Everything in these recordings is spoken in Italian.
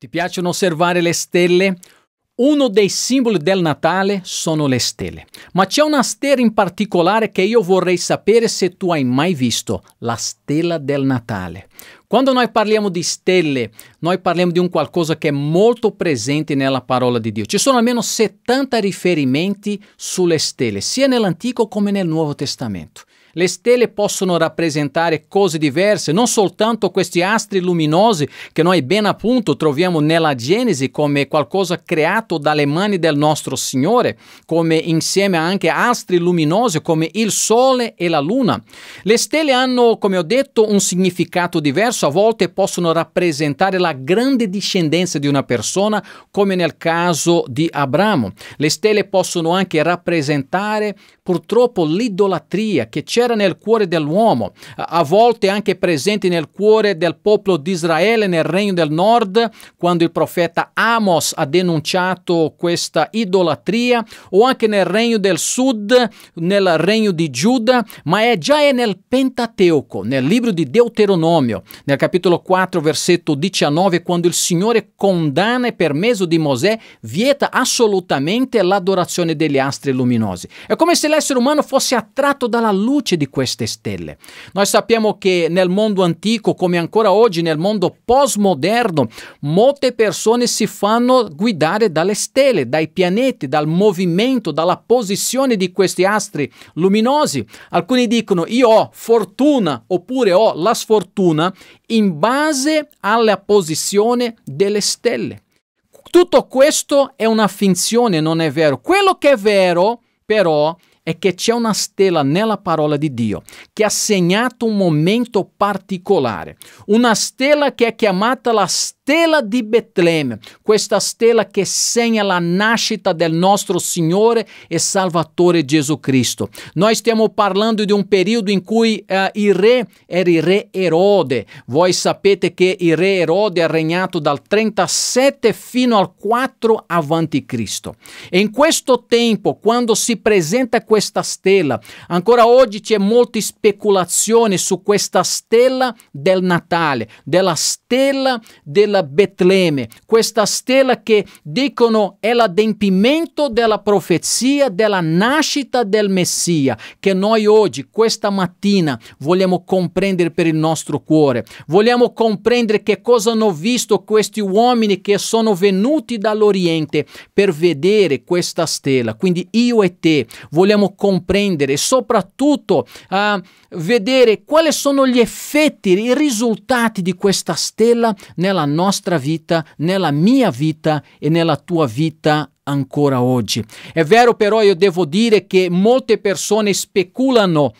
Ti piacciono osservare le stelle? Uno dei simboli del Natale sono le stelle, ma c'è una stella in particolare che io vorrei sapere se tu hai mai visto, la stella del Natale. Quando noi parliamo di stelle, noi parliamo di un qualcosa che è molto presente nella parola di Dio. Ci sono almeno 70 riferimenti sulle stelle, sia nell'Antico come nel Nuovo Testamento. Le stelle possono rappresentare cose diverse, non soltanto questi astri luminosi che noi ben appunto troviamo nella Genesi come qualcosa creato dalle mani del nostro Signore, come insieme anche astri luminosi come il Sole e la Luna. Le stelle hanno, come ho detto, un significato diverso, a volte possono rappresentare la grande discendenza di una persona, come nel caso di Abramo. Le stelle possono anche rappresentare purtroppo l'idolatria che c'è c'era nel cuore dell'uomo, a volte anche presente nel cuore del popolo di Israele nel Regno del Nord, quando il profeta Amos ha denunciato questa idolatria, o anche nel Regno del Sud, nel Regno di Giuda, ma è già è nel Pentateuco, nel libro di Deuteronomio, nel capitolo 4, versetto 19, quando il Signore condanna e per mezzo di Mosè vieta assolutamente l'adorazione degli astri luminosi. È come se l'essere umano fosse attratto dalla luce luce di queste stelle. Noi sappiamo che nel mondo antico, come ancora oggi nel mondo postmoderno, molte persone si fanno guidare dalle stelle, dai pianeti, dal movimento, dalla posizione di questi astri luminosi. Alcuni dicono io ho fortuna oppure ho la sfortuna in base alla posizione delle stelle. Tutto questo è una finzione, non è vero. Quello che è vero, però, è é que c'è una stella nella parola di Dio che ha segnato un momento particolare, una stella che è chiamata la stella stella di Betlemme, questa stella che segna la nascita del nostro Signore e Salvatore Gesù Cristo. Noi stiamo parlando di un periodo in cui eh, il re era il re Erode. Voi sapete che il re Erode ha regnato dal 37 fino al 4 avanti Cristo. in questo tempo, quando si presenta questa stella, ancora oggi c'è molta speculazione su questa stella del Natale, della stella della da Betlemme, questa stella che dicono è l'adempimento della profezia della nascita del Messia, che noi oggi, questa mattina, vogliamo comprendere per il nostro cuore. Vogliamo comprendere che cosa hanno visto questi uomini che sono venuti dall'Oriente per vedere questa stella. Quindi io e te vogliamo comprendere e soprattutto uh, vedere quali sono gli effetti, i risultati di questa stella nella nostra nostra vita, nella mia vita e nella tua vita ancora oggi. È vero però io devo dire che molte persone speculano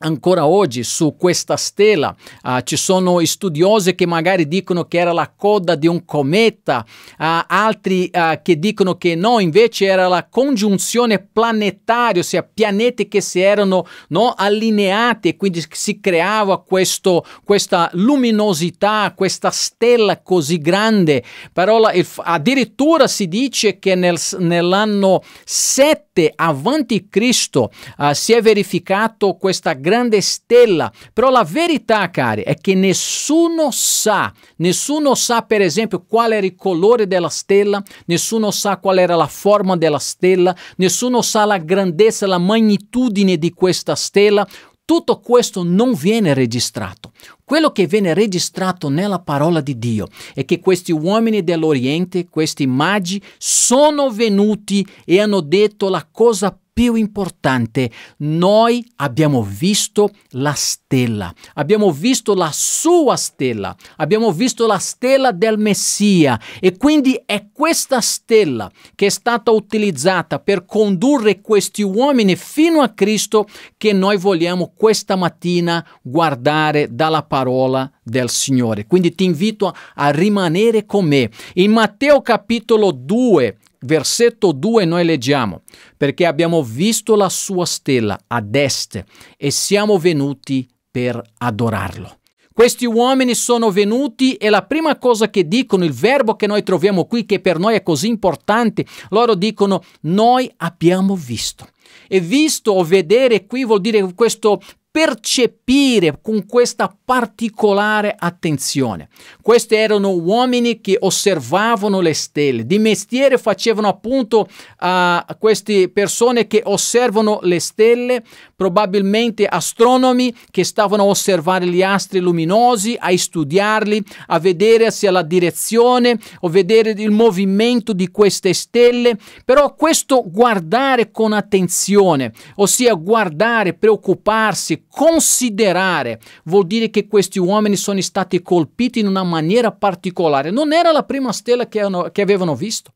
Ancora oggi su questa stella uh, ah, ci sono studiosi che magari dicono che era la coda di un cometa, uh, altri uh, che dicono che no, invece era la congiunzione planetaria, ossia pianeti che si erano no, allineati e quindi si creava questo, questa luminosità, questa stella così grande. Parola, addirittura si dice che nel, nell'anno 7 7 avanti Cristo uh, si è verificato questa grande stella, però la verità, cari, è che nessuno sa, nessuno sa per esempio qual era il colore della stella, nessuno sa qual era la forma della stella, nessuno sa la grandezza, la magnitudine di questa stella, tutto questo non viene registrato. Quello che viene registrato nella parola di Dio è che questi uomini dell'Oriente, questi magi, sono venuti e hanno detto la cosa più importante, noi abbiamo visto la stella, abbiamo visto la sua stella, abbiamo visto la stella del Messia e quindi è questa stella che è stata utilizzata per condurre questi uomini fino a Cristo che noi vogliamo questa mattina guardare dalla parola del Signore. Quindi ti invito a rimanere con me. In Matteo capitolo 2, Versetto 2 noi leggiamo, perché abbiamo visto la sua stella ad est e siamo venuti per adorarlo. Questi uomini sono venuti e la prima cosa che dicono, il verbo che noi troviamo qui, che per noi è così importante, loro dicono noi abbiamo visto. E visto o vedere qui vuol dire questo percepire con questa particolare attenzione. Questi erano uomini che osservavano le stelle, di mestiere facevano appunto uh, queste persone che osservano le stelle, probabilmente astronomi che stavano a osservare gli astri luminosi, a studiarli, a vedere se la direzione o vedere il movimento di queste stelle, però questo guardare con attenzione, ossia guardare, preoccuparsi, considerare, vuol dire che questi uomini sono stati colpiti in una maniera particolare. Non era la prima stella che, hanno, che avevano visto,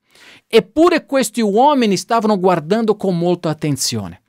eppure questi uomini stavano guardando con molta attenzione.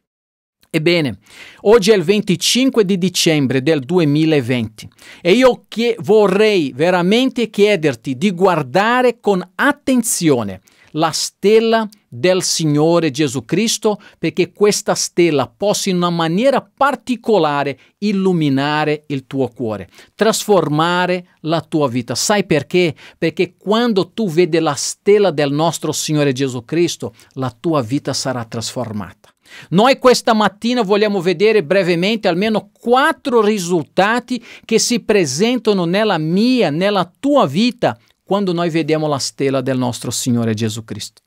Ebbene, oggi è il 25 di dicembre del 2020 e io vorrei veramente chiederti di guardare con attenzione la stella del Signore Gesù Cristo perché questa stella possa in una maniera particolare illuminare il tuo cuore, trasformare la tua vita. Sai perché? Perché quando tu vedi la stella del nostro Signore Gesù Cristo, la tua vita sarà trasformata. Noi questa mattina vogliamo vedere brevemente almeno quattro risultati che si presentano nella mia, nella tua vita quando noi vediamo la stella del nostro Signore Gesù Cristo.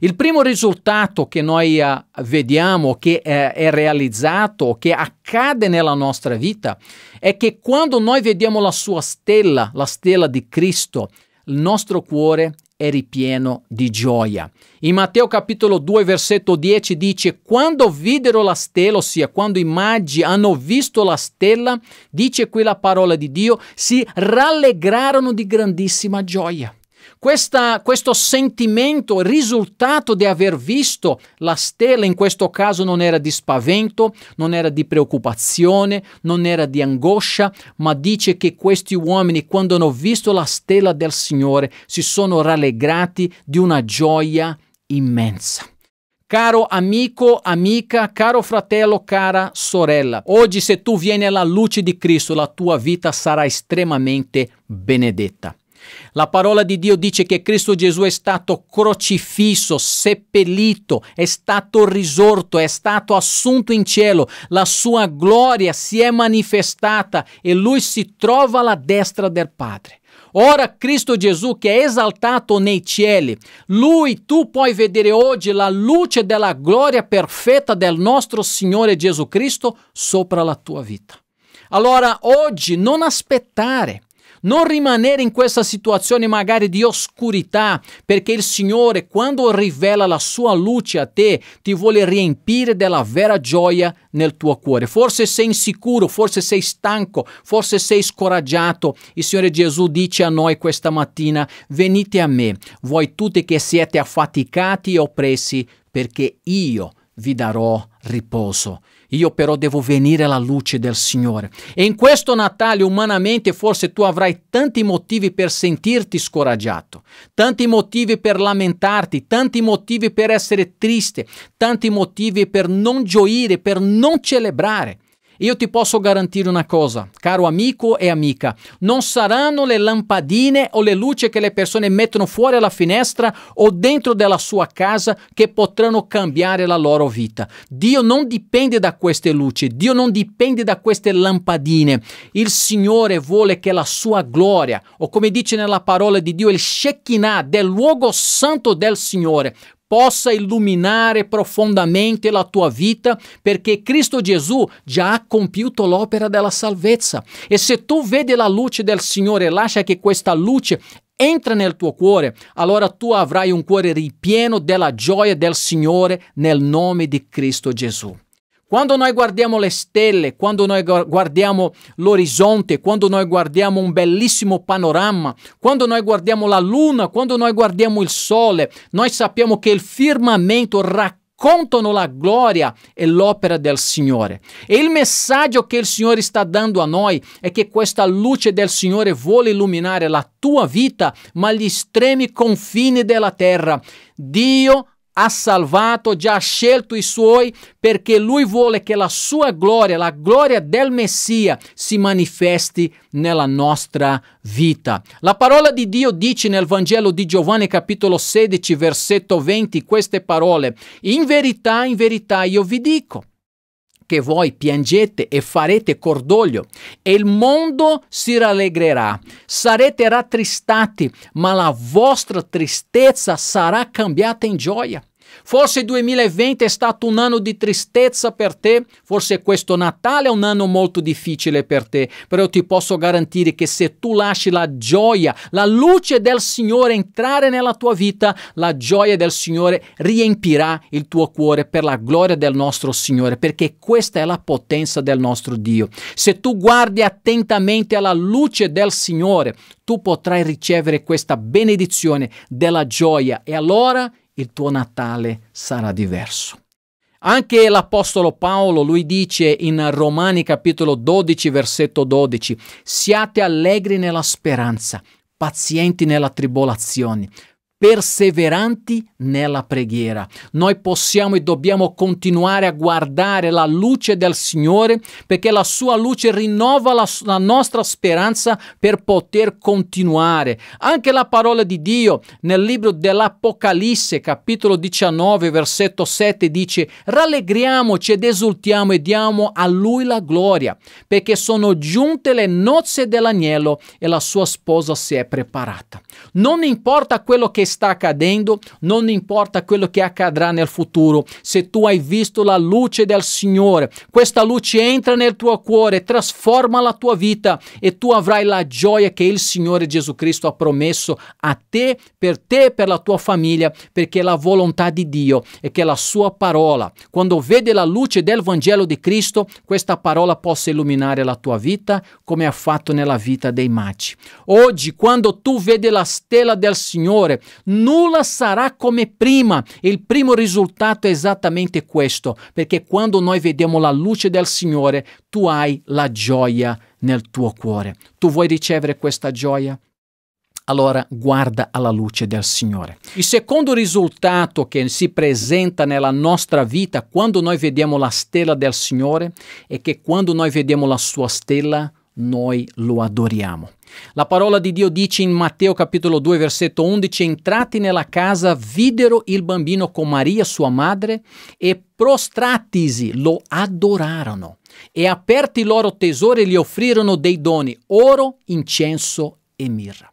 Il primo risultato che noi eh, vediamo, che eh, è realizzato, che accade nella nostra vita, è che quando noi vediamo la sua stella, la stella di Cristo, il nostro cuore è ripieno di gioia. In Matteo capitolo 2 versetto 10 dice quando videro la stella, ossia quando i magi hanno visto la stella, dice qui la parola di Dio, si rallegrarono di grandissima gioia. Questa, questo sentimento, il risultato di aver visto la stella, in questo caso non era di spavento, non era di preoccupazione, non era di angoscia, ma dice che questi uomini, quando hanno visto la stella del Signore, si sono rallegrati di una gioia immensa. Caro amico, amica, caro fratello, cara sorella, oggi se tu vieni alla luce di Cristo la tua vita sarà estremamente benedetta. La parola di Dio dice che Cristo Gesù è stato crocifisso, seppellito, è stato risorto, è stato assunto in cielo, la sua gloria si è manifestata e lui si trova alla destra del Padre. Ora Cristo Gesù che è esaltato nei cieli, lui tu puoi vedere oggi la luce della gloria perfetta del nostro Signore Gesù Cristo sopra la tua vita. Allora oggi non aspettare, non rimanere in questa situazione magari di oscurità, perché il Signore quando rivela la sua luce a te ti vuole riempire della vera gioia nel tuo cuore. Forse sei insicuro, forse sei stanco, forse sei scoraggiato. Il Signore Gesù dice a noi questa mattina, venite a me, voi tutti che siete affaticati e oppressi, perché io vi darò riposo. Io però devo venire alla luce del Signore. in questo Natale umanamente forse tu avrai tanti motivi per sentirti scoraggiato, tanti motivi per lamentarti, tanti motivi per essere triste, tanti motivi per non gioire, per non celebrare. Io ti posso garantire una cosa, caro amico e amica, non saranno le lampadine o le luci che le persone mettono fuori alla finestra o dentro della sua casa che potranno cambiare la loro vita. Dio non dipende da queste luci, Dio non dipende da queste lampadine. Il Signore vuole che la sua gloria, o come dice nella parola di Dio, il Shekinah del luogo santo del Signore, possa illuminare profondamente la tua vita, perché Cristo Gesù già ha compiuto l'opera della salvezza. E se tu vedi la luce del Signore e lascia che questa luce entra nel tuo cuore, allora tu avrai un cuore ripieno della gioia del Signore nel nome di Cristo Gesù. Quando noi guardiamo le stelle, quando noi guardiamo l'orizzonte, quando noi guardiamo un bellissimo panorama, quando noi guardiamo la luna, quando noi guardiamo il sole, noi sappiamo che il firmamento racconta la gloria e l'opera del Signore. E il messaggio che il Signore sta dando a noi è che questa luce del Signore vuole illuminare la tua vita, ma gli estremi confini della terra. Dio ha salvato, già ha scelto i suoi perché lui vuole che la sua gloria, la gloria del Messia si manifesti nella nostra vita. La parola di Dio dice nel Vangelo di Giovanni capitolo 16 versetto 20 queste parole, in verità, in verità io vi dico che voi piangete e farete cordoglio e il mondo si rallegrerà. Sarete rattristati, ma la vostra tristezza sarà cambiata in gioia. Forse 2020 è stato un anno di tristezza per te, forse questo Natale è un anno molto difficile per te, però ti posso garantire che se tu lasci la gioia, la luce del Signore entrare nella tua vita, la gioia del Signore riempirà il tuo cuore per la gloria del nostro Signore, perché questa è la potenza del nostro Dio. Se tu guardi attentamente alla luce del Signore, tu potrai ricevere questa benedizione della gioia e allora il tuo Natale sarà diverso. Anche l'Apostolo Paolo, lui dice in Romani capitolo 12, versetto 12, siate allegri nella speranza, pazienti nella tribolazione, perseveranti nella preghiera. Noi possiamo e dobbiamo continuare a guardare la luce del Signore perché la sua luce rinnova la, la nostra speranza per poter continuare. Anche la parola di Dio nel libro dell'Apocalisse, capitolo 19, versetto 7 dice rallegriamoci ed esultiamo e diamo a lui la gloria perché sono giunte le nozze dell'agnello e la sua sposa si è preparata. Non importa quello che está accadendo, non importa quello che accadrà nel futuro, se tu hai visto la luce del Signore, questa luce entra nel tuo cuore, trasforma la tua vita e tu avrai la gioia che il Signore Gesù Cristo ha promesso a te, per te e per la tua famiglia, perché la volontà di Dio è che la sua parola, quando vede la luce del Vangelo di Cristo, questa parola possa illuminare la tua vita come ha fatto nella vita dei matti. Oggi, quando tu vedi la stella del Signore, nulla sarà come prima. Il primo risultato è esattamente questo, perché quando noi vediamo la luce del Signore, tu hai la gioia nel tuo cuore. Tu vuoi ricevere questa gioia? allora guarda alla luce del Signore. Il secondo risultato che si presenta nella nostra vita quando noi vediamo la stella del Signore è che quando noi vediamo la sua stella noi lo adoriamo. La parola di Dio dice in Matteo capitolo 2 versetto 11, entrati nella casa, videro il bambino con Maria sua madre e prostratisi lo adorarono e aperti i loro tesori gli offrirono dei doni, oro, incenso e mirra.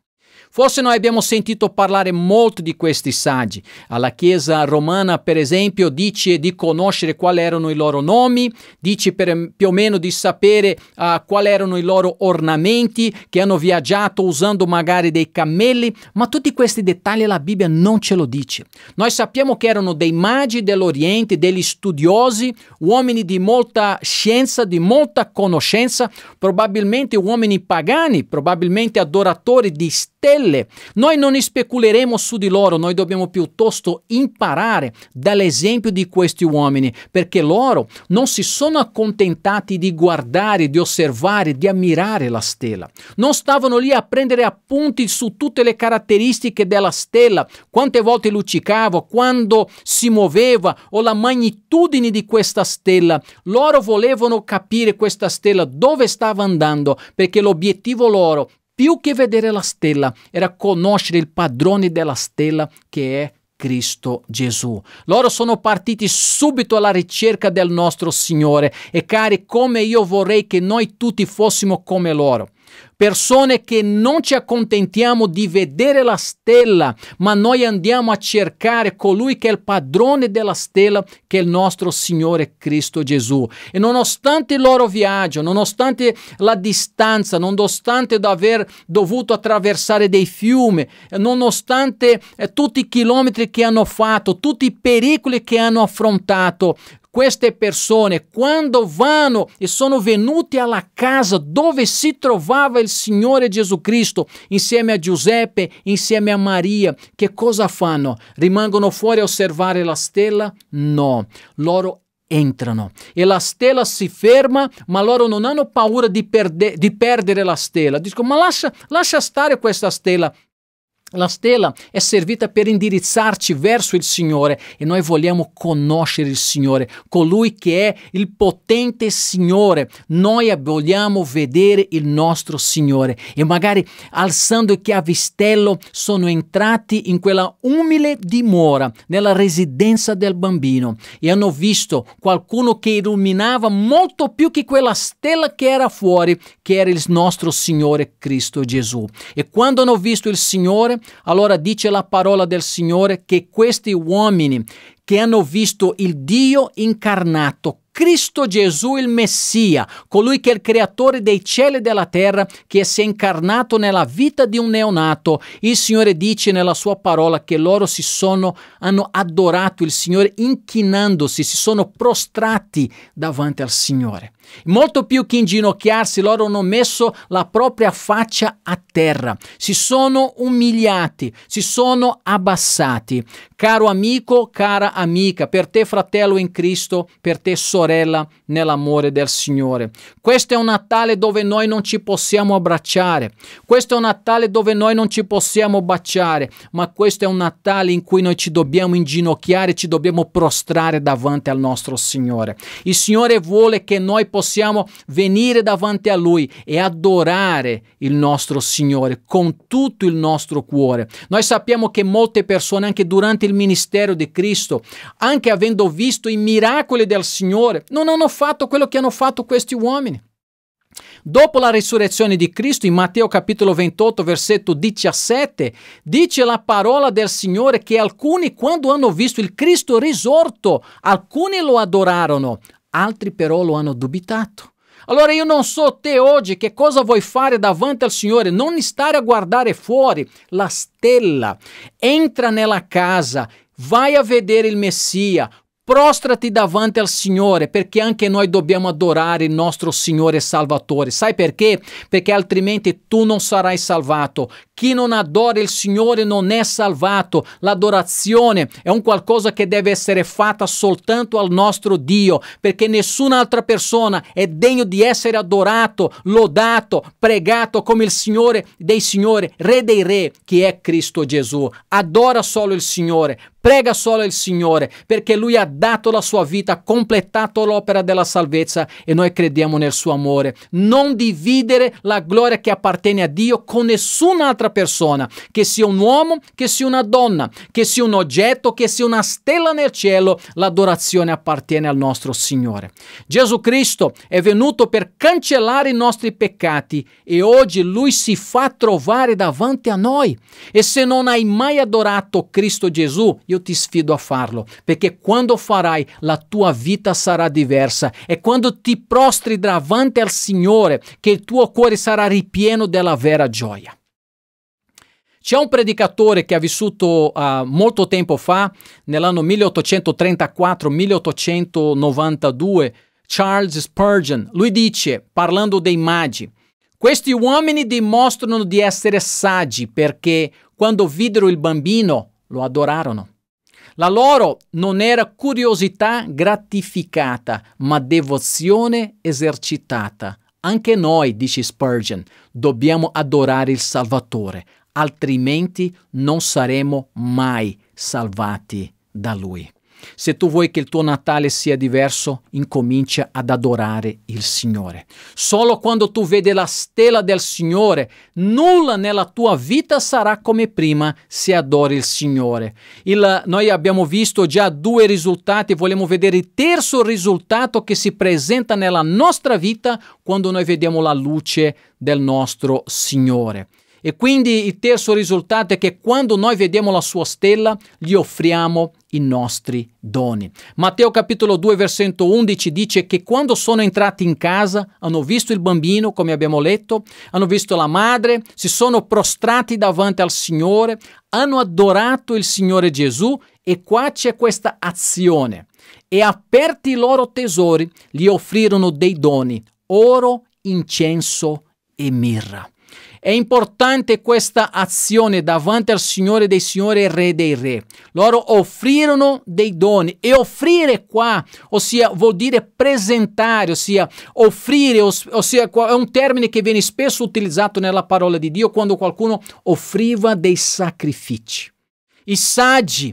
Forse noi abbiamo sentito parlare molto di questi saggi. Alla Chiesa romana, per esempio, dice di conoscere quali erano i loro nomi, dice per, più o meno di sapere uh, quali erano i loro ornamenti, che hanno viaggiato usando magari dei cammelli, ma tutti questi dettagli la Bibbia non ce lo dice. Noi sappiamo che erano dei magi dell'Oriente, degli studiosi, uomini di molta scienza, di molta conoscenza, probabilmente uomini pagani, probabilmente adoratori di stessi stelle. Noi non speculeremo su di loro, noi dobbiamo piuttosto imparare dall'esempio di questi uomini, perché loro non si sono accontentati di guardare, di osservare, di ammirare la stella. Non stavano lì a prendere appunti su tutte le caratteristiche della stella, quante volte luccicava, quando si muoveva o la magnitudine di questa stella. Loro volevano capire questa stella dove stava andando, perché l'obiettivo loro più che vedere la stella, era conoscere il padrone della stella che è Cristo Gesù. Loro sono partiti subito alla ricerca del nostro Signore e cari, come io vorrei che noi tutti fossimo come loro persone che non ci accontentiamo di vedere la stella, ma noi andiamo a cercare colui che è il padrone della stella, che è il nostro Signore Cristo Gesù. E nonostante il loro viaggio, nonostante la distanza, nonostante aver dovuto attraversare dei fiumi, nonostante eh, tutti i chilometri che hanno fatto, tutti i pericoli che hanno affrontato, queste persone quando vanno e sono venute alla casa dove si trovava il Signore Gesù Cristo insieme a Giuseppe, insieme a Maria, che cosa fanno? Rimangono fuori a osservare la stella? No, loro entrano e la stella si ferma, ma loro non hanno paura di, perde di perdere la stella. Dicono, ma lascia, lascia stare questa stella, la stella è servita per indirizzarci verso il Signore e noi vogliamo conoscere il Signore, colui che è il potente Signore. Noi vogliamo vedere il nostro Signore e magari alzando il chiavistello sono entrati in quella umile dimora, nella residenza del bambino e hanno visto qualcuno che illuminava molto più che quella stella che era fuori, che era il nostro Signore Cristo Gesù. E quando hanno visto il Signore, allora dice la parola del Signore che questi uomini che hanno visto il Dio incarnato, Cristo Gesù il Messia, colui che è il creatore dei cieli e della terra, che si è incarnato nella vita di un neonato. Il Signore dice nella sua parola che loro si sono, hanno adorato il Signore inchinandosi, si sono prostrati davanti al Signore. Molto più che inginocchiarsi, loro hanno messo la propria faccia a terra, si sono umiliati, si sono abbassati. Caro amico, cara amica, per te fratello in Cristo, per te sorella nell'amore del Signore. Questo è un Natale dove noi non ci possiamo abbracciare, questo è un Natale dove noi non ci possiamo baciare, ma questo è un Natale in cui noi ci dobbiamo inginocchiare, ci dobbiamo prostrare davanti al nostro Signore. Il Signore vuole che noi possiamo possiamo venire davanti a Lui e adorare il nostro Signore con tutto il nostro cuore. Noi sappiamo che molte persone, anche durante il ministero di Cristo, anche avendo visto i miracoli del Signore, non hanno fatto quello che hanno fatto questi uomini. Dopo la risurrezione di Cristo, in Matteo capitolo 28, versetto 17, dice la parola del Signore che alcuni, quando hanno visto il Cristo risorto, alcuni lo adorarono, altri però lo hanno dubitato. Allora io non so te oggi che cosa vuoi fare davanti al Signore, non stare a guardare fuori la stella. Entra nella casa, vai a vedere il Messia, Prostrati davanti al Signore, perché anche noi dobbiamo adorare il nostro Signore Salvatore. Sai perché? Perché altrimenti tu non sarai salvato. Chi non adora il Signore non è salvato. L'adorazione è un qualcosa che deve essere fatta soltanto al nostro Dio, perché nessun'altra persona è degno di essere adorato, lodato, pregato come il Signore dei Signori, Re dei Re, che è Cristo Gesù. Adora solo il Signore, Prega solo il Signore, perché Lui ha dato la sua vita, ha completato l'opera della salvezza e noi crediamo nel suo amore. Non dividere la gloria che appartiene a Dio con nessun'altra persona, che sia un uomo, che sia una donna, che sia un oggetto, che sia una stella nel cielo, l'adorazione appartiene al nostro Signore. Gesù Cristo è venuto per cancellare i nostri peccati e oggi Lui si fa trovare davanti a noi. E se non hai mai adorato Cristo Gesù, io eu te sfido a farlo, perché quando farai la tua vita sarà diversa. E quando ti prostri davanti al Signore che il tuo cuore sarà ripieno della vera gioia. C'è un predicatore che ha vissuto uh, molto tempo fa, nell'anno 1834-1892, Charles Spurgeon. Lui dice, parlando dei magi, questi uomini dimostrano di essere saggi perché quando videro il bambino lo adorarono. La loro non era curiosità gratificata, ma devozione esercitata. Anche noi, dice Spurgeon, dobbiamo adorare il Salvatore, altrimenti non saremo mai salvati da Lui. Se tu vuoi che il tuo Natale sia diverso, incomincia ad adorare il Signore. Solo quando tu vedi la stella del Signore, nulla nella tua vita sarà come prima se adori il Signore. Il, noi abbiamo visto già due risultati, vogliamo vedere il terzo risultato che si presenta nella nostra vita quando noi vediamo la luce del nostro Signore. E quindi il terzo risultato è che quando noi vediamo la sua stella, gli offriamo i nostri doni. Matteo capitolo 2 versetto 11 dice che quando sono entrati in casa hanno visto il bambino, come abbiamo letto, hanno visto la madre, si sono prostrati davanti al Signore, hanno adorato il Signore Gesù e qua c'è questa azione. E aperti i loro tesori, gli offrirono dei doni, oro, incenso e mirra. È importante questa azione davanti al Signore dei Signori e Re dei Re. Loro offrirono dei doni e offrire qua, ossia vuol dire presentare, ossia offrire, ossia è un termine che viene spesso utilizzato nella parola di Dio quando qualcuno offriva dei sacrifici. I saggi,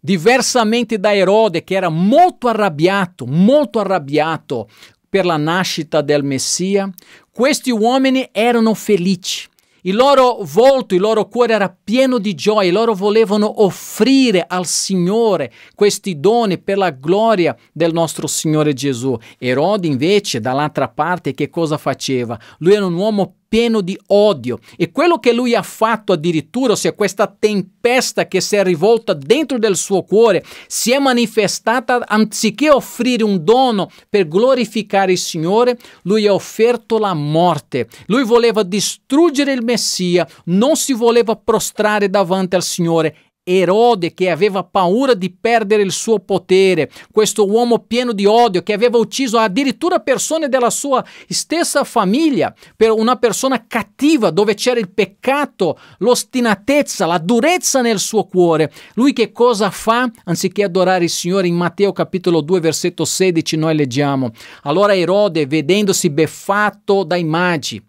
diversamente da Erode che era molto arrabbiato, molto arrabbiato per la nascita del Messia, questi uomini erano felici. Il loro volto, il loro cuore era pieno di gioia, loro volevano offrire al Signore questi doni per la gloria del nostro Signore Gesù. Erode invece, dall'altra parte, che cosa faceva? Lui era un uomo pieno di odio e quello che lui ha fatto addirittura, ossia questa tempesta che si è rivolta dentro del suo cuore, si è manifestata anziché offrire un dono per glorificare il Signore, lui ha offerto la morte. Lui voleva distruggere il Messia, non si voleva prostrare davanti al Signore Erode che aveva paura di perdere il suo potere, questo uomo pieno di odio che aveva ucciso addirittura persone della sua stessa famiglia, per una persona cattiva dove c'era il peccato, l'ostinatezza, la durezza nel suo cuore. Lui che cosa fa? Anziché adorare il Signore in Matteo capitolo 2 versetto 16 noi leggiamo: Allora Erode, vedendosi beffatto dai magi,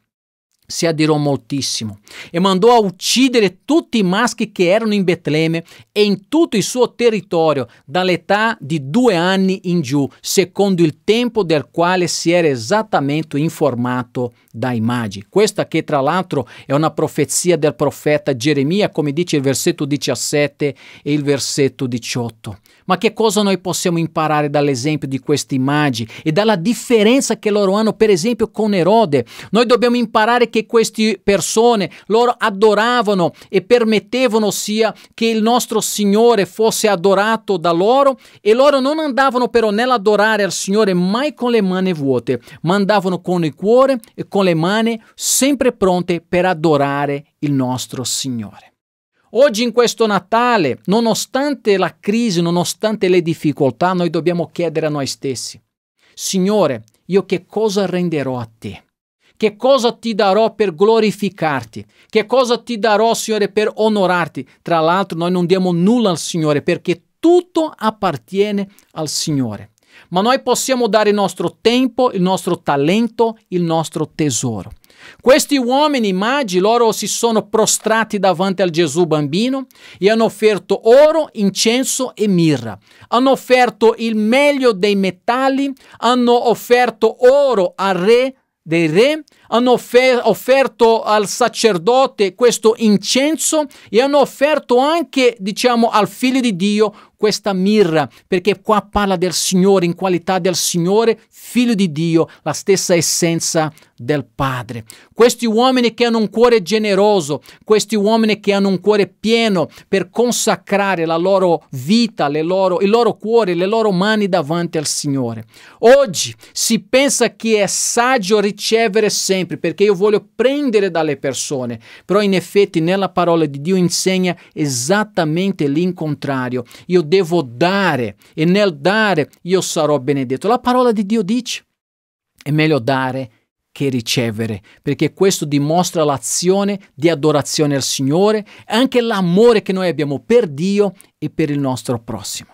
si adirò moltissimo e mandò a uccidere tutti i maschi che erano in Betlemme e in tutto il suo territorio dall'età di due anni in giù, secondo il tempo del quale si era esattamente informato dai magi. Questa che tra l'altro è una profezia del profeta Geremia, come dice il versetto 17 e il versetto 18. Ma che cosa noi possiamo imparare dall'esempio di queste immagini e dalla differenza che loro hanno, per esempio, con Erode? Noi dobbiamo imparare che queste persone loro adoravano e permettevano sia che il nostro Signore fosse adorato da loro e loro non andavano però nell'adorare al Signore mai con le mani vuote, ma andavano con il cuore e con le mani sempre pronte per adorare il nostro Signore. Oggi in questo Natale, nonostante la crisi, nonostante le difficoltà, noi dobbiamo chiedere a noi stessi, Signore, io che cosa renderò a te? Che cosa ti darò per glorificarti? Che cosa ti darò, Signore, per onorarti? Tra l'altro, noi non diamo nulla al Signore perché tutto appartiene al Signore. Ma noi possiamo dare il nostro tempo, il nostro talento, il nostro tesoro. Questi uomini magi loro si sono prostrati davanti al Gesù bambino e hanno offerto oro, incenso e mirra. Hanno offerto il meglio dei metalli, hanno offerto oro al re dei re, hanno offer- offerto al sacerdote questo incenso e hanno offerto anche, diciamo, al figlio di Dio questa mirra, perché qua parla del Signore in qualità del Signore, figlio di Dio, la stessa essenza del Padre. Questi uomini che hanno un cuore generoso, questi uomini che hanno un cuore pieno per consacrare la loro vita, loro, il loro cuore, le loro mani davanti al Signore. Oggi si pensa che è saggio ricevere sempre, perché io voglio prendere dalle persone, però in effetti nella parola di Dio insegna esattamente l'incontrario. Io devo dare e nel dare io sarò benedetto. La parola di Dio dice, è meglio dare che ricevere, perché questo dimostra l'azione di adorazione al Signore e anche l'amore che noi abbiamo per Dio e per il nostro prossimo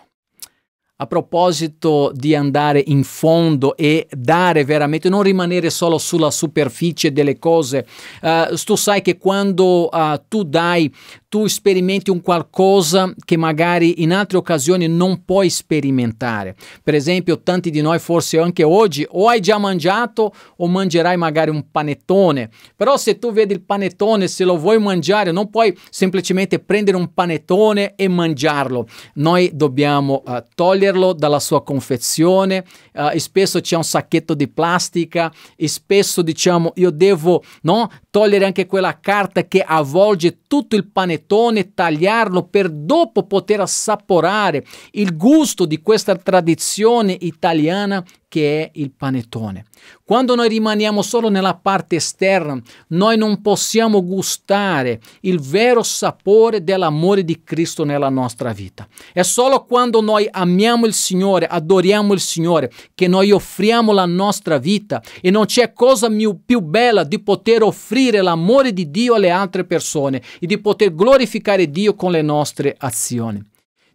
a proposito di andare in fondo e dare veramente, non rimanere solo sulla superficie delle cose. Uh, tu sai che quando uh, tu dai, tu sperimenti un qualcosa che magari in altre occasioni non puoi sperimentare. Per esempio, tanti di noi forse anche oggi o hai già mangiato o mangerai magari un panettone. Però se tu vedi il panettone, se lo vuoi mangiare, non puoi semplicemente prendere un panettone e mangiarlo. Noi dobbiamo uh, togliere prenderlo dalla sua confezione uh, spesso c'è un sacchetto di plastica spesso diciamo io devo no, togliere anche quella carta che avvolge tutto il panettone, tagliarlo per dopo poter assaporare il gusto di questa tradizione italiana che è il panettone. Quando noi rimaniamo solo nella parte esterna, noi non possiamo gustare il vero sapore dell'amore di Cristo nella nostra vita. È solo quando noi amiamo il Signore, adoriamo il Signore, che noi offriamo la nostra vita e non c'è cosa più bella di poter offrire l'amore di Dio alle altre persone e di poter glorificare Dio con le nostre azioni.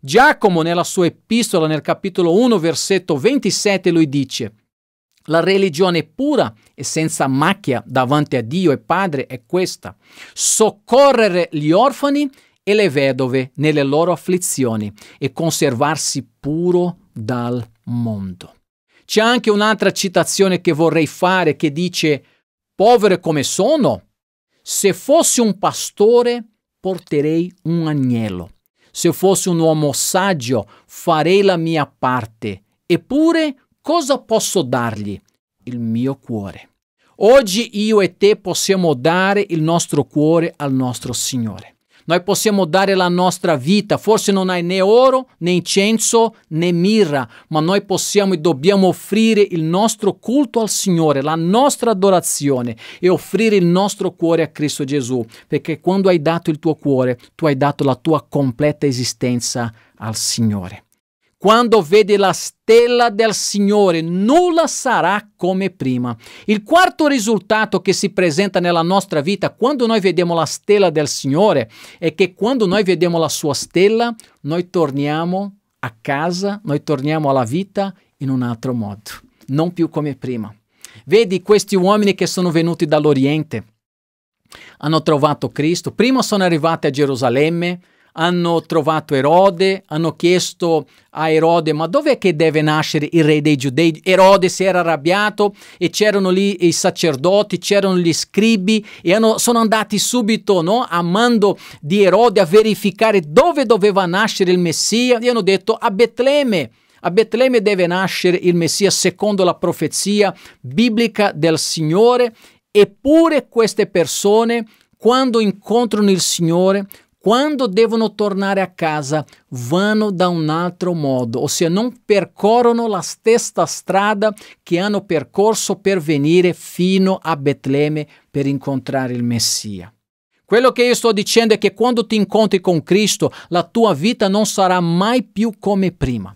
Giacomo nella sua epistola nel capitolo 1 versetto 27 lui dice la religione pura e senza macchia davanti a Dio e Padre è questa, soccorrere gli orfani e le vedove nelle loro afflizioni e conservarsi puro dal mondo. C'è anche un'altra citazione che vorrei fare che dice, povere come sono, se fossi un pastore porterei un agnello. Se fossi un uomo saggio, farei la mia parte. Eppure, cosa posso dargli? Il mio cuore. Oggi io e te possiamo dare il nostro cuore al nostro Signore. Noi possiamo dare la nostra vita, forse non hai né oro, né incenso, né mirra, ma noi possiamo e dobbiamo offrire il nostro culto al Signore, la nostra adorazione e offrire il nostro cuore a Cristo Gesù, perché quando hai dato il tuo cuore, tu hai dato la tua completa esistenza al Signore. Quando vede la stella del Signore, nulla sarà come prima. Il quarto risultato che si presenta nella nostra vita quando noi vediamo la stella del Signore è che quando noi vediamo la sua stella, noi torniamo a casa, noi torniamo alla vita in un altro modo, non più come prima. Vedi questi uomini che sono venuti dall'Oriente, hanno trovato Cristo, prima sono arrivati a Gerusalemme, hanno trovato Erode, hanno chiesto a Erode ma dov'è che deve nascere il re dei giudei? Erode si era arrabbiato e c'erano lì i sacerdoti, c'erano gli scribi e hanno, sono andati subito no, a mando di Erode a verificare dove doveva nascere il Messia e hanno detto a Betlemme. A Betlemme deve nascere il Messia secondo la profezia biblica del Signore, eppure queste persone quando incontrano il Signore quando devono tornare a casa vanno da un altro modo, ossia non percorrono la stessa strada che hanno percorso per venire fino a Betlemme per incontrare il Messia. Quello che io sto dicendo è che quando ti incontri con Cristo la tua vita non sarà mai più come prima.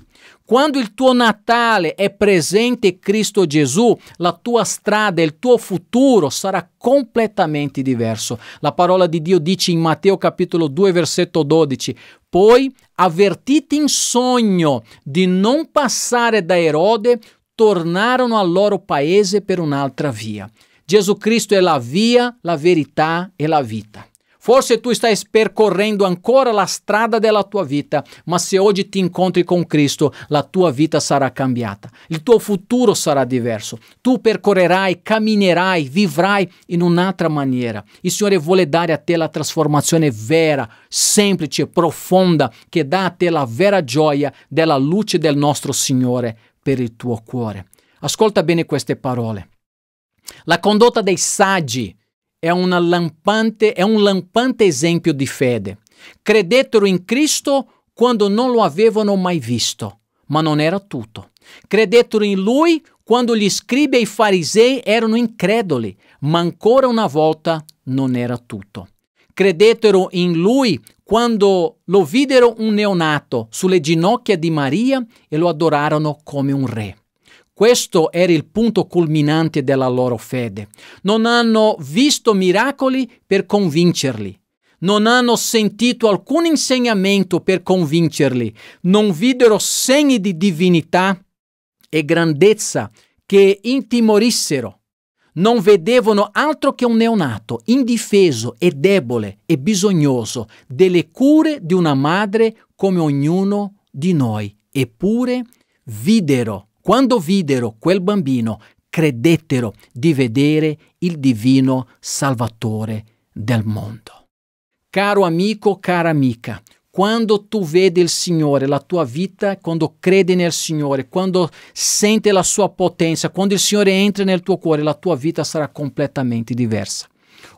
Quando il tuo Natale è presente Cristo Gesù, la tua strada e il tuo futuro sarà completamente diverso. La parola di Dio dice in Matteo capitolo 2 versetto 12, poi avvertiti in sogno di non passare da Erode, tornarono al loro paese per un'altra via. Gesù Cristo è la via, la verità e la vita. Forse tu stai percorrendo ancora la strada della tua vita, ma se oggi ti incontri con Cristo, la tua vita sarà cambiata, il tuo futuro sarà diverso. Tu percorrerai, camminerai, vivrai in un'altra maniera. Il Signore vuole dare a te la trasformazione vera, semplice, profonda, che dà a te la vera gioia della luce del nostro Signore per il tuo cuore. Ascolta bene queste parole. La condotta dei saggi è, lampante, è un um lampante esempio di fede. Credettero in Cristo quando non lo avevano mai visto, ma non era tutto. Credettero in Lui quando gli scribi e i farisei erano increduli, ma ancora una volta non era tutto. Credettero in Lui quando lo videro un neonato sulle ginocchia di Maria e lo adorarono come un re. Questo era il punto culminante della loro fede. Non hanno visto miracoli per convincerli. Non hanno sentito alcun insegnamento per convincerli. Non videro segni di divinità e grandezza che intimorissero non vedevano altro che un neonato indifeso e debole e bisognoso delle cure di una madre come ognuno di noi, eppure videro quando videro quel bambino, credettero di vedere il divino Salvatore del mondo. Caro amico, cara amica, quando tu vedi il Signore, la tua vita, quando credi nel Signore, quando senti la sua potenza, quando il Signore entra nel tuo cuore, la tua vita sarà completamente diversa.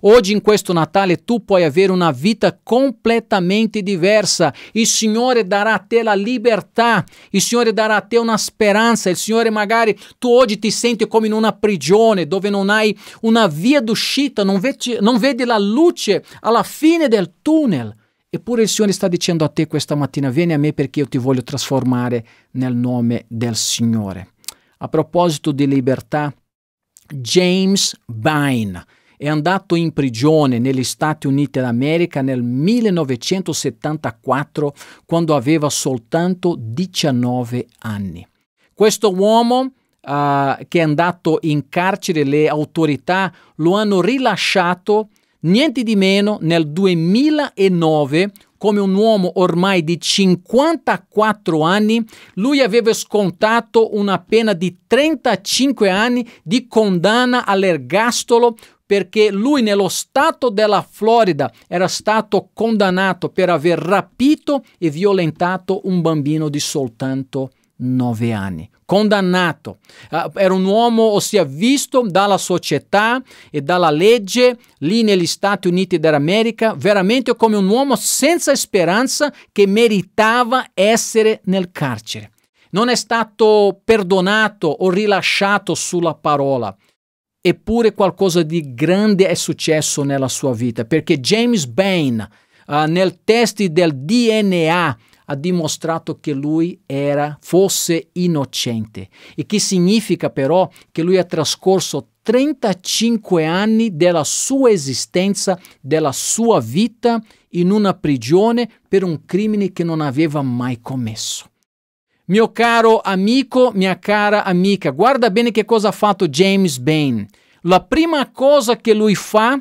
Oggi, in questo Natale, tu puoi avere una vita completamente diversa. Il Signore darà a te la libertà, il Signore darà a te una speranza. Il Signore, magari tu oggi ti senti come in una prigione dove non hai una via d'uscita, non, vedi, non vedi la luce alla fine del tunnel. Eppure il Signore sta dicendo a te questa mattina, vieni a me perché io ti voglio trasformare nel nome del Signore. A proposito di libertà, James Bine è andato in prigione negli Stati Uniti d'America nel 1974 quando aveva soltanto 19 anni. Questo uomo Uh, che è andato in carcere, le autorità lo hanno rilasciato niente di meno nel 2009 come un uomo ormai di 54 anni, lui aveva scontato una pena di 35 anni di condanna all'ergastolo perché lui nello stato della Florida era stato condannato per aver rapito e violentato un bambino di soltanto nove anni. Condannato. Ah, era un uomo, ossia, visto dalla società e dalla legge lì negli Stati Uniti d'America, veramente come un uomo senza speranza che meritava essere nel carcere. Non è stato perdonato o rilasciato sulla parola eppure qualcosa di grande è successo nella sua vita, perché James Bain uh, nel test del DNA ha dimostrato che lui era, fosse innocente, e che significa però che lui ha trascorso 35 anni della sua esistenza, della sua vita in una prigione per un crimine che non aveva mai commesso. Mio caro amico, mia cara amica, guarda bene che cosa ha fatto James Bain. La prima cosa che lui fa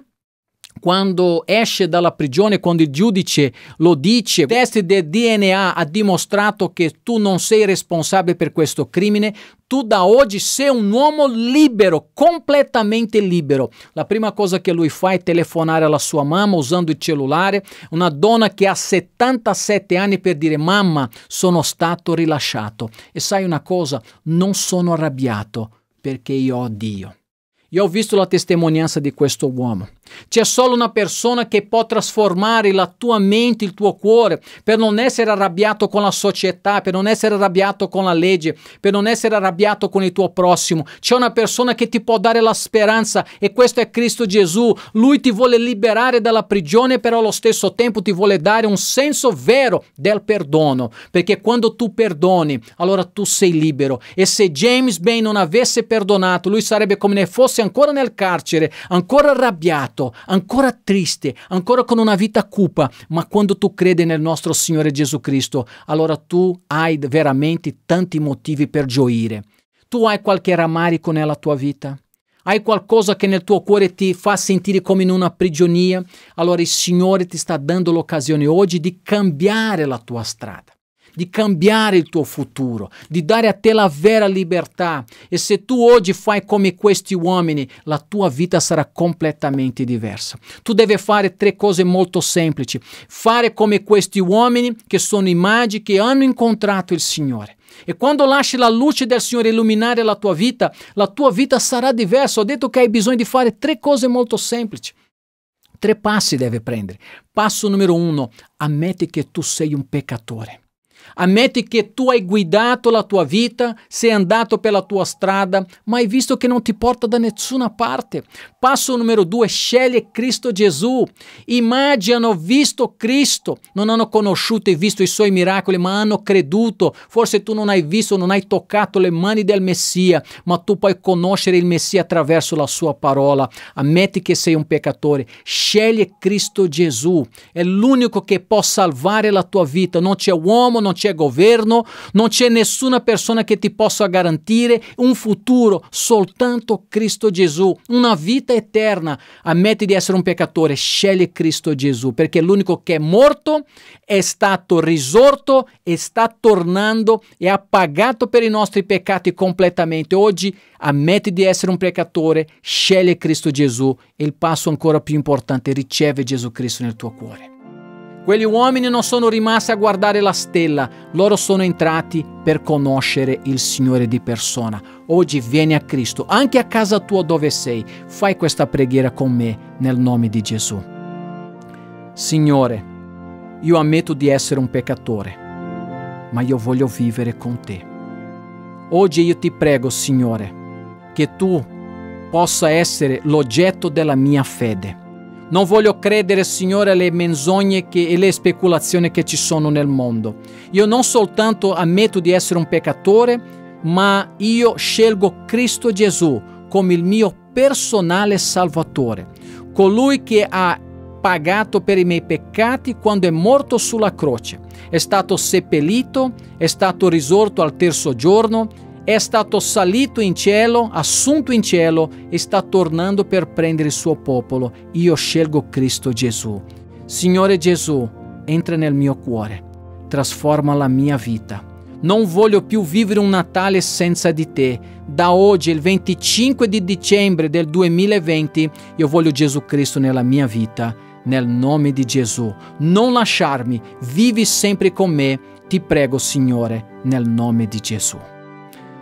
quando esce dalla prigione, quando il giudice lo dice, il test del DNA ha dimostrato che tu non sei responsabile per questo crimine, tu da oggi sei un uomo libero, completamente libero. La prima cosa che lui fa è telefonare alla sua mamma usando il cellulare, una donna che ha 77 anni per dire mamma sono stato rilasciato. E sai una cosa, non sono arrabbiato perché io ho Dio. Io ho visto la testimonianza di questo uomo. C'è solo una persona che può trasformare la tua mente, il tuo cuore, per non essere arrabbiato con la società, per non essere arrabbiato con la legge, per non essere arrabbiato con il tuo prossimo. C'è una persona che ti può dare la speranza e questo è Cristo Gesù. Lui ti vuole liberare dalla prigione, però allo stesso tempo ti vuole dare un senso vero del perdono, perché quando tu perdoni, allora tu sei libero. E se James Bain non avesse perdonato, lui sarebbe come se fosse ancora nel carcere, ancora arrabbiato morto, ancora triste, ancora con una vita cupa, ma quando tu credi nel nostro Signore Gesù Cristo, allora tu hai veramente tanti motivi per gioire. Tu hai qualche rammarico nella tua vita? Hai qualcosa che nel tuo cuore ti fa sentire come in una prigionia? Allora il Signore ti sta dando l'occasione oggi di cambiare la tua strada di cambiare il tuo futuro, di dare a te la vera libertà. E se tu oggi fai come questi uomini, la tua vita sarà completamente diversa. Tu devi fare tre cose molto semplici. Fare come questi uomini che sono immagini che hanno incontrato il Signore. E quando lasci la luce del Signore illuminare la tua vita, la tua vita sarà diversa. Ho detto che hai bisogno di fare tre cose molto semplici. Tre passi deve prendere. Passo numero uno, ammetti che tu sei un peccatore. Ammetti che tu hai guidato la tua vita, sei andato per la tua strada, ma hai visto che non ti porta da nessuna parte. Passo numero due, scegli Cristo Gesù. I magi hanno visto Cristo, non hanno conosciuto e visto i suoi miracoli, ma hanno creduto. Forse tu non hai visto, non hai toccato le mani del Messia, ma tu puoi conoscere il Messia attraverso la sua parola. Ammetti che sei un peccatore, scegli Cristo Gesù. È l'unico che può salvare la tua vita. Non c'è uomo, non c'è c'è governo, non c'è nessuna persona che ti possa garantire un futuro, soltanto Cristo Gesù, una vita eterna. Ammetti di essere un peccatore, scegli Cristo Gesù, perché l'unico che è morto è stato risorto e sta tornando e ha pagato per i nostri peccati completamente. Oggi ammetti di essere un peccatore, scegli Cristo Gesù il passo ancora più importante, riceve Gesù Cristo nel tuo cuore. Quegli uomini non sono rimasti a guardare la stella, loro sono entrati per conoscere il Signore di persona. Oggi vieni a Cristo, anche a casa tua dove sei, fai questa preghiera con me nel nome di Gesù. Signore, io ammetto di essere un peccatore, ma io voglio vivere con te. Oggi io ti prego, Signore, che tu possa essere l'oggetto della mia fede non voglio credere, Signore, alle menzogne che, e alle speculazioni che ci sono nel mondo. Io non soltanto ammetto di essere un peccatore, ma io scelgo Cristo Gesù come il mio personale Salvatore, colui che ha pagato per i miei peccati quando è morto sulla croce, è stato seppellito, è stato risorto al terzo giorno è stato salito in cielo, assunto in cielo e sta tornando per prendere il suo popolo. Io scelgo Cristo Gesù. Signore Gesù, entra nel mio cuore, trasforma la mia vita. Non voglio più vivere un Natale senza di te. Da oggi, il 25 di dicembre del 2020, io voglio Gesù Cristo nella mia vita. Nel nome di Gesù, non lasciarmi, vivi sempre con me. Ti prego, Signore, nel nome di Gesù.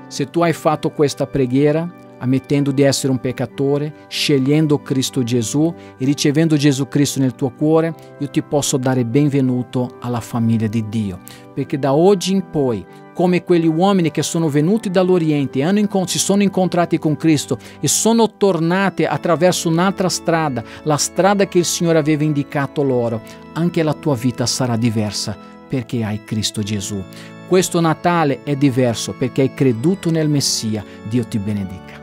Se tu hai fatto questa preghiera, ammettendo di essere un peccatore, scegliendo Cristo Gesù e ricevendo Gesù Cristo nel tuo cuore, io ti posso dare benvenuto alla famiglia di Dio. Perché da oggi in poi, come quegli uomini che sono venuti dall'Oriente e si sono incontrati con Cristo e sono tornati attraverso un'altra strada, la strada che il Signore aveva indicato loro, anche la tua vita sarà diversa perché hai Cristo Gesù. Questo Natale è diverso perché hai creduto nel Messia. Dio ti benedica.